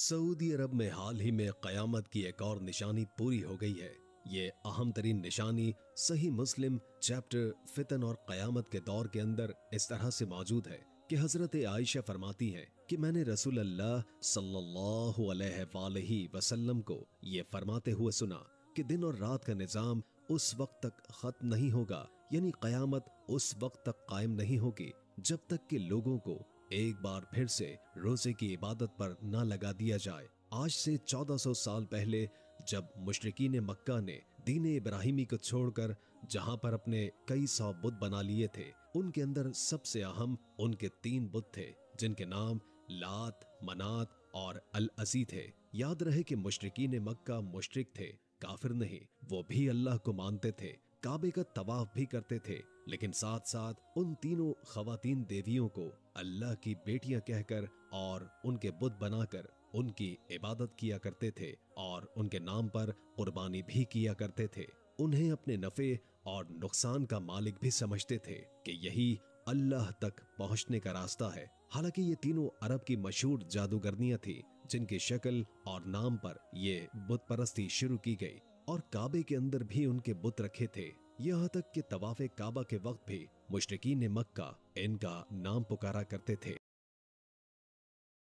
Saudi अरब में हाल ही में कयामत की एक और निशानी पूरी हो गई है ये अहम तरीन निशानी सही मुस्लिम चैप्टर फितन और कयामत के दौर के अंदर इस तरह से मौजूद है कि हजरत आयशा फरमाती हैं कि मैंने रसूल अल्लाह सल्लल्लाहु अलैहि वसल्लम को ये फरमाते हुए सुना कि दिन और रात का निज़ाम उस वक्त तक ख़त्म नहीं होगा यानी कयामत उस वक्त तक कायम नहीं होगी जब तक कि लोगों को एक बार फिर से रोजे की इबादत पर ना लगा दिया जाए आज से 1400 साल पहले जब मुशरकिन मक्का ने दीन इब्राहिमी को छोड़कर जहां पर अपने कई सौ बुद्ध बना लिए थे उनके अंदर सबसे अहम उनके तीन बुद्ध थे जिनके नाम लात मनात और अल अजी थे याद रहे कि मुशरकिन मक्का मुशरक थे काफिर नहीं वो भी अल्लाह को मानते थे काबे का तवाफ भी करते थे लेकिन साथ साथ उन तीनों खवतिन देवियों को अल्लाह की बेटियां कहकर और उनके बुद्ध बनाकर उनकी इबादत किया करते थे और उनके नाम पर कुर्बानी भी किया करते थे उन्हें अपने नफ़े और नुकसान का मालिक भी समझते थे कि यही अल्लाह तक पहुंचने का रास्ता है हालांकि ये तीनों अरब की मशहूर जादूगरनियां थी जिनकी शक्ल और नाम पर ये बुत परस्ती शुरू की गई और काबे के अंदर भी उनके बुत रखे थे यहाँ तक कि तवाफ काबा के वक्त भी मुशरकिन मक्का इनका नाम पुकारा करते थे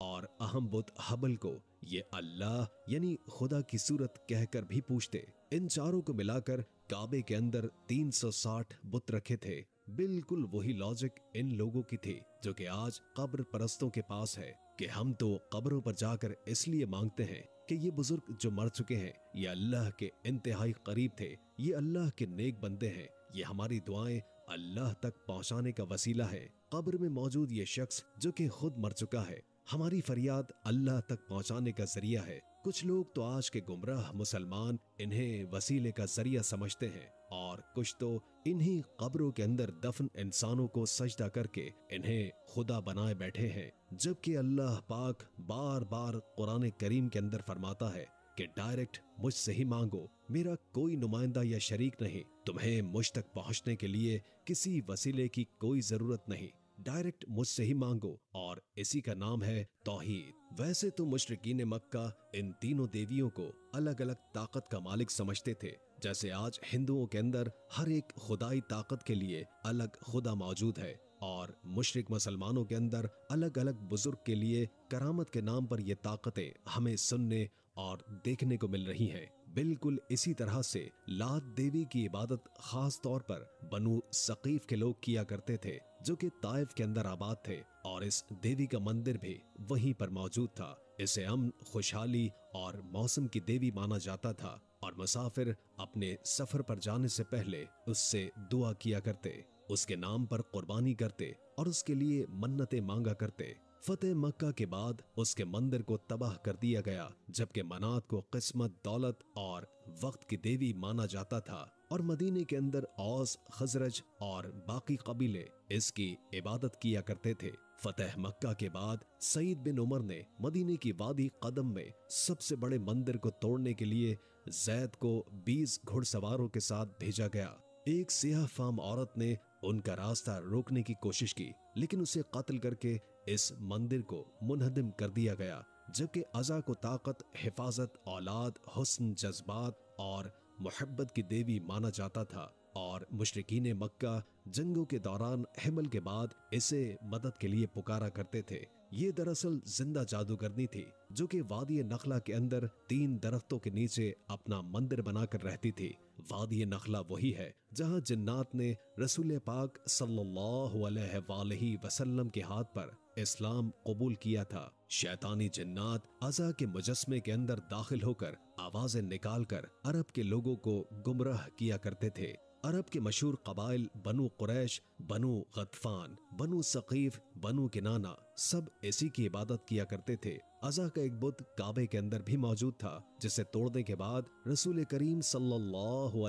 और अहम बुद्ध हबल को ये अल्लाह यानी खुदा की सूरत कहकर भी पूछते इन चारों को मिलाकर काबे के अंदर 360 बुत रखे थे बिल्कुल वही लॉजिक इन लोगों की थी जो कि आज कब्र परस्तों के पास है कि हम तो कब्रों पर जाकर इसलिए मांगते हैं कि ये बुजुर्ग जो मर चुके हैं ये अल्लाह के इंतहाई करीब थे ये अल्लाह के नेक बंदे हैं ये हमारी दुआएं अल्लाह तक पहुंचाने का वसीला है कब्र में मौजूद ये शख्स जो कि खुद मर चुका है हमारी फरियाद अल्लाह तक पहुंचाने का जरिया है कुछ लोग तो आज के गुमराह मुसलमान इन्हें वसीले का जरिया समझते हैं और कुछ तो इन्हीं कब्रों के अंदर दफन इंसानों को सजदा करके इन्हें खुदा बनाए बैठे हैं जबकि अल्लाह पाक बार बार कुरान करीम के अंदर फरमाता है कि डायरेक्ट मुझसे ही मांगो मेरा कोई नुमाइंदा या शरीक नहीं तुम्हें मुझ तक पहुंचने के लिए किसी वसीले की कोई जरूरत नहीं डायरेक्ट मुझसे ही मांगो और इसी का नाम है तोहहीद वैसे तो मुशरकिन मक्का इन तीनों देवियों को अलग अलग ताकत का मालिक समझते थे जैसे आज हिंदुओं के अंदर हर एक खुदाई ताकत के लिए अलग खुदा मौजूद है और मुशरक मुसलमानों के अंदर अलग अलग बुजुर्ग के लिए करामत के नाम पर ये ताकतें हमें सुनने और देखने को मिल रही हैं बिल्कुल इसी तरह से लात देवी की इबादत खास तौर पर बनु सकीफ के लोग किया करते थे जो कि ताइफ के अंदर आबाद थे और इस देवी का मंदिर भी वहीं पर मौजूद था इसे अमन खुशहाली और मौसम की देवी माना जाता था और मुसाफिर अपने सफर पर जाने से पहले उससे दुआ किया करते उसके नाम पर कुर्बानी करते और उसके लिए मन्नतें मांगा करते फतेह मक्का के बाद उसके मंदिर को तबाह कर दिया गया जबकि मनात को किस्मत दौलत और वक्त की देवी माना जाता था और मदीने के अंदर औस खजरज और बाकी कबीले इसकी इबादत किया करते थे फतेह मक्का के बाद सईद बिन उमर ने मदीने की वादी कदम में सबसे बड़े मंदिर को तोड़ने के लिए जैद को 20 घुड़सवारों के साथ भेजा गया एक सियाह फाम औरत ने उनका रास्ता रोकने की कोशिश की लेकिन उसे कत्ल करके इस मंदिर को मुनहदम कर दिया गया जबकि अजा को ताकत हिफाजत औलाद हुस्न जज्बात और मोहब्बत की देवी माना जाता था और मुशरकिन मक्का जंगों के दौरान हमल के बाद इसे मदद के लिए पुकारा करते थे ये दरअसल जिंदा जादूगरनी थी जो कि वादी नखला के अंदर तीन दरख्तों के नीचे अपना मंदिर बनाकर रहती थी वादी नखला वही है जहां जन्नात ने रसूल पाक सल्लल्लाहु वसल्लम के हाथ पर इस्लाम कबूल किया था शैतानी जन्नात अजा के मुजस्मे के अंदर दाखिल होकर आवाजें निकालकर अरब के लोगों को गुमराह किया करते थे अरब के मशहूर कबाइल बनु कुरैश बनु गतफान बनु सकीफ बनु किनाना सब इसी की इबादत किया करते थे अजा का एक बुद्ध काबे के अंदर भी मौजूद था जिसे तोड़ने के बाद रसूल करीम सल्लल्लाहु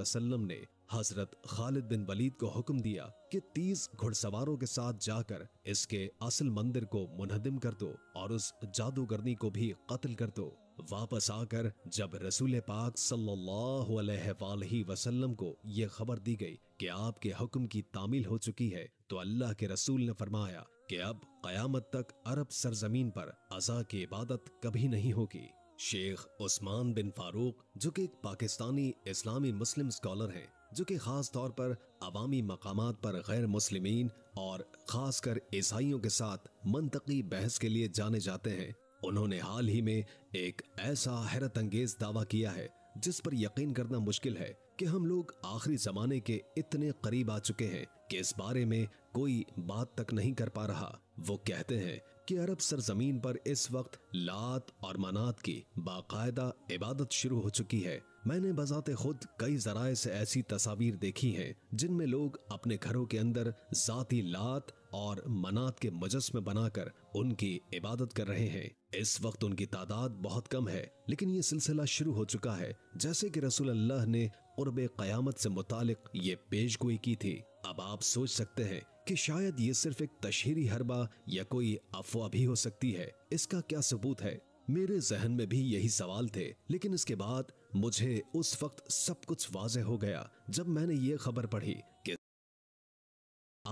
वसल्लम ने हजरत खालिद बिन वलीद को हुक्म दिया कि तीस घुड़सवारों के साथ जाकर इसके असल मंदिर को मुनहदिम कर दो और उस जादूगरनी को भी कत्ल कर दो वापस आकर जब रसूल पाक सल्लल्लाहु अलैहि वसल्लम को यह खबर दी गई कि आपके हुक्म की तामील हो चुकी है तो अल्लाह के रसूल ने फरमाया कि अब कयामत तक अरब सरजमीन पर अजा की इबादत कभी नहीं होगी शेख उस्मान बिन फारूक जो कि एक पाकिस्तानी इस्लामी मुस्लिम स्कॉलर हैं जो कि ख़ास तौर पर अवामी मकाम पर गैर मुसलमिन और खासकर ईसाइयों के साथ मनतकी बहस के लिए जाने जाते हैं उन्होंने हाल ही में एक ऐसा हैरत अंगेज दावा किया है जिस पर यकीन करना मुश्किल है कि हम लोग आखिरी जमाने के इतने करीब आ चुके हैं कि इस बारे में कोई बात तक नहीं कर पा रहा वो कहते हैं कि अरब सरजमीन पर इस वक्त लात और मनात की बाकायदा इबादत शुरू हो चुकी है मैंने बजाते खुद कई जराये से ऐसी तस्वीर देखी हैं जिनमें लोग अपने घरों के अंदर जाती लात और मनात के मजस में बनाकर उनकी इबादत कर रहे हैं इस वक्त उनकी तादाद बहुत कम है लेकिन ये सिलसिला शुरू हो चुका है जैसे कि रसूल अल्लाह ने उर्ब क़यामत से मुतालिक ये पेश गोई की थी अब आप सोच सकते हैं कि शायद ये सिर्फ एक तशहरी हरबा या कोई अफवाह भी हो सकती है इसका क्या सबूत है मेरे जहन में भी यही सवाल थे लेकिन इसके बाद मुझे उस वक्त सब कुछ वाजह हो गया जब मैंने ये खबर पढ़ी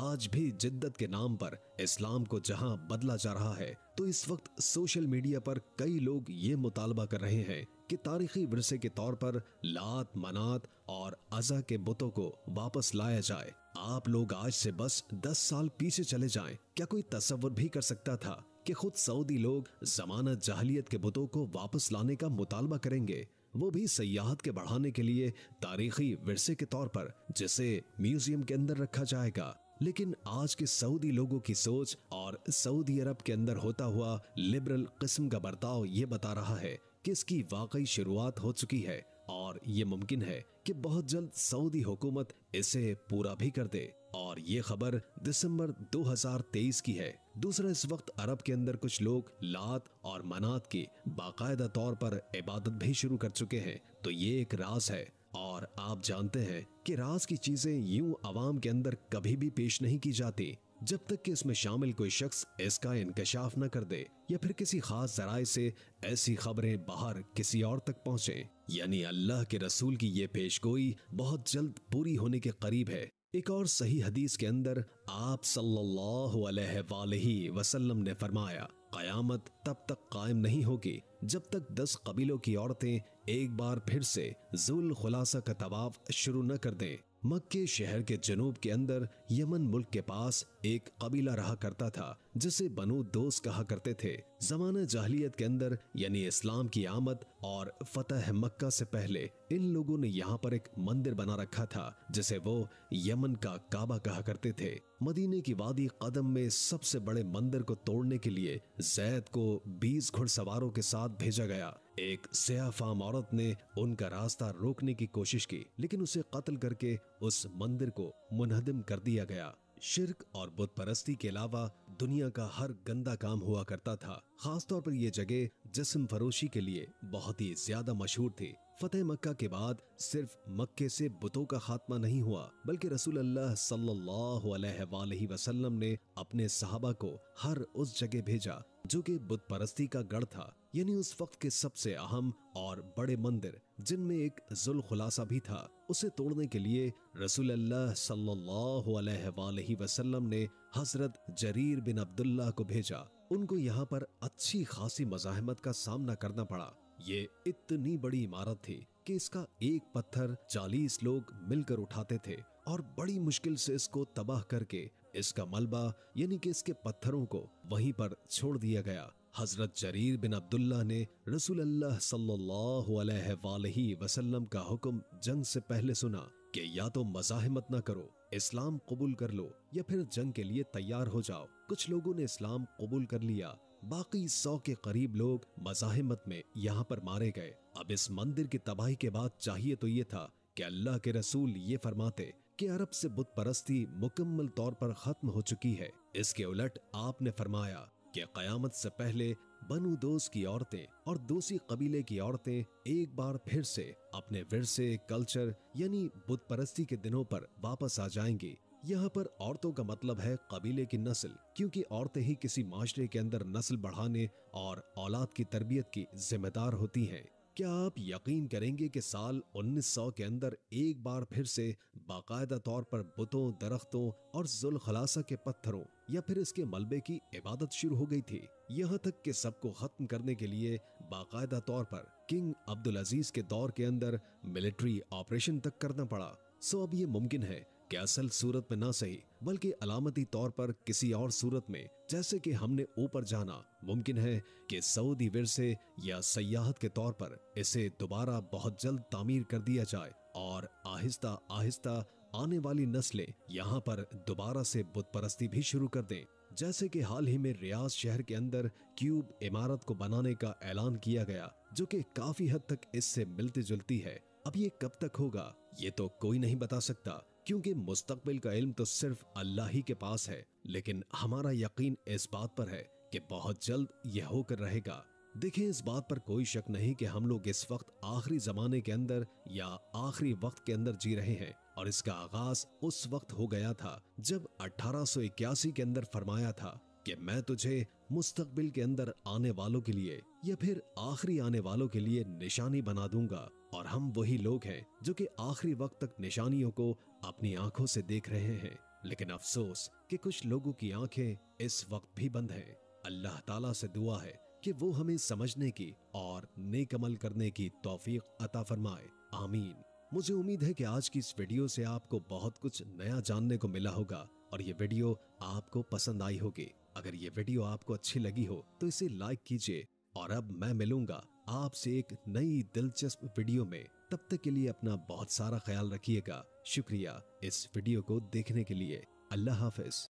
आज भी जिद्दत के नाम पर इस्लाम को जहां बदला जा रहा है तो इस वक्त सोशल मीडिया पर कई लोग ये मुतालबा कर रहे हैं कि तारीखी वरसे के तौर पर लात मनात और अजा के बुतों को वापस लाया जाए आप लोग आज से बस 10 साल पीछे चले जाएं क्या कोई तस्वर भी कर सकता था कि खुद सऊदी लोग जमानत जहलियत के बुतों को वापस लाने का मुतालबा करेंगे वो भी सयाहत के बढ़ाने के लिए तारीखी विरसे के तौर पर जिसे म्यूजियम के अंदर रखा जाएगा लेकिन आज के सऊदी लोगों की सोच और सऊदी अरब के अंदर होता हुआ लिबरल किस्म का बर्ताव ये बता रहा है कि इसकी वाकई शुरुआत हो चुकी है और ये मुमकिन है कि बहुत जल्द सऊदी हुकूमत इसे पूरा भी कर दे और ये खबर दिसंबर 2023 की है दूसरा इस वक्त अरब के अंदर कुछ लोग लात और मनात की बाकायदा तौर पर इबादत भी शुरू कर चुके हैं तो ये एक राज है और आप जानते हैं कि राज की चीजें यूं आवाम के अंदर कभी भी पेश नहीं की जाती जब तक कि इसमें शामिल कोई शख्स इसका इंकशाफ न कर दे या फिर किसी खास जराये से ऐसी खबरें बाहर किसी और तक पहुंचे यानी अल्लाह के रसूल की ये पेशगोई बहुत जल्द पूरी होने के करीब है एक और सही हदीस के अंदर आप सल्लल्लाहु अलैहि वसल्लम ने फरमाया कयामत तब तक कायम नहीं होगी जब तक दस कबीलों की औरतें एक बार फिर से जुल खुलासा का तवाफ शुरू न कर दें मक्के शहर के जनूब के अंदर यमन मुल्क के पास एक कबीला रहा करता था जिसे बनो दोस्त कहा करते थे जमाना जाहलीत के अंदर यानी इस्लाम की आमद और फतेह मक्का से पहले इन लोगों ने यहाँ पर एक मंदिर बना रखा था जिसे वो यमन का काबा कहा करते थे मदीने की वादी कदम में सबसे बड़े मंदिर को तोड़ने के लिए जैद को 20 घुड़सवारों के साथ भेजा गया एक सयाफाम औरत ने उनका रास्ता रोकने की कोशिश की लेकिन उसे कत्ल करके उस मंदिर को मुनहदिम कर दिया दिया गया शिरक और बुत परस्ती के अलावा दुनिया का हर गंदा काम हुआ करता था खासतौर पर यह जगह जिसम फरोशी के लिए बहुत ही ज्यादा मशहूर थी फतेह मक्का के बाद सिर्फ मक्के से बुतों का खात्मा नहीं हुआ बल्कि रसूल अल्लाह सल्लल्लाहु अलैहि वसल्लम ने अपने सहाबा को हर उस जगह भेजा जो कि बुत परस्ती का गढ़ था यानी उस वक्त के सबसे अहम और बड़े मंदिर जिनमें एक जुल खुलासा भी था उसे तोड़ने के लिए रसूल अल्लाह सल्लल्लाहु अलैहि वसल्लम ने हजरत जरीर बिन अब्दुल्ला को भेजा उनको यहाँ पर अच्छी खासी मजाहमत का सामना करना पड़ा ये इतनी बड़ी इमारत थी कि इसका एक पत्थर 40 लोग मिलकर उठाते थे और बड़ी मुश्किल से इसको तबाह करके इसका मलबा यानी कि इसके पत्थरों को वहीं पर छोड़ दिया गया हजरत जरीर बिन अब्दुल्ला ने रसूल अल्लाह सल्लल्लाहु अलैहि वसल्लम का हुक्म जंग से पहले सुना कि या तो मजाहमत ना करो इस्लाम कबूल कर लो या फिर जंग के लिए तैयार हो जाओ कुछ लोगों ने इस्लाम कबूल कर लिया बाकी सौ के करीब लोग मजाहमत में यहाँ पर मारे गए अब इस मंदिर की तबाही के बाद चाहिए तो ये था कि अल्लाह के रसूल ये फरमाते कि अरब से बुत परस्ती मुकम्मल तौर पर खत्म हो चुकी है इसके उलट आपने फरमाया कि कयामत से पहले बनु दोस की औरतें और दूसरी कबीले की औरतें एक बार फिर से अपने विरसे कल्चर यानी बुत परस्ती के दिनों पर वापस आ जाएंगी यहाँ पर औरतों का मतलब है कबीले की नस्ल क्योंकि औरतें ही किसी माशरे के अंदर नस्ल बढ़ाने और औलाद की तरबियत की जिम्मेदार होती हैं क्या आप यकीन करेंगे कि साल 1900 के अंदर एक बार फिर से बाकायदा तौर पर बुतों दरख्तों और जुल खलासा के पत्थरों या फिर इसके मलबे की इबादत शुरू हो गई थी यहाँ तक कि सबको खत्म करने के लिए बाकायदा तौर पर किंग अब्दुल अजीज के दौर के अंदर मिलिट्री ऑपरेशन तक करना पड़ा सो अब ये मुमकिन है कि असल सूरत में ना सही बल्कि अलामती तौर पर किसी और सूरत में जैसे कि हमने ऊपर जाना मुमकिन है कि सऊदी विरसे या सयाहत के तौर पर इसे दोबारा बहुत जल्द तामीर कर दिया जाए और आहिस्ता आहिस्ता आने वाली नस्लें यहाँ पर दोबारा से बुतपरस्ती भी शुरू कर दें जैसे कि हाल ही में रियाज शहर के अंदर क्यूब इमारत को बनाने का ऐलान किया गया जो कि काफी हद तक इससे मिलती जुलती है अब ये कब तक होगा ये तो कोई नहीं बता सकता क्योंकि मुस्तकबिल का इल्म तो सिर्फ अल्लाह ही के पास है लेकिन हमारा यकीन इस बात पर है कि बहुत जल्द यह होकर रहेगा देखें इस बात पर कोई शक नहीं कि हम लोग इस वक्त आखिरी जमाने के अंदर या आखिरी वक्त के अंदर जी रहे हैं और इसका आगाज उस वक्त हो गया था जब अठारह के अंदर फरमाया था कि मैं तुझे मुस्तकबिल के अंदर आने वालों के लिए या फिर आखिरी आने वालों के लिए निशानी बना दूंगा और हम वही लोग हैं जो कि आखिरी वक्त तक निशानियों को अपनी आंखों से देख रहे हैं लेकिन अफसोस कि कुछ लोगों की आंखें इस वक्त भी बंद हैं अल्लाह ताला से दुआ है कि वो हमें समझने की और नेकमल करने की तौफीक अता फरमाए आमीन मुझे उम्मीद है कि आज की इस वीडियो से आपको बहुत कुछ नया जानने को मिला होगा और ये वीडियो आपको पसंद आई होगी अगर ये वीडियो आपको अच्छी लगी हो तो इसे लाइक कीजिए और अब मैं मिलूंगा आपसे एक नई दिलचस्प वीडियो में तब तक के लिए अपना बहुत सारा ख्याल रखिएगा शुक्रिया इस वीडियो को देखने के लिए अल्लाह हाफिज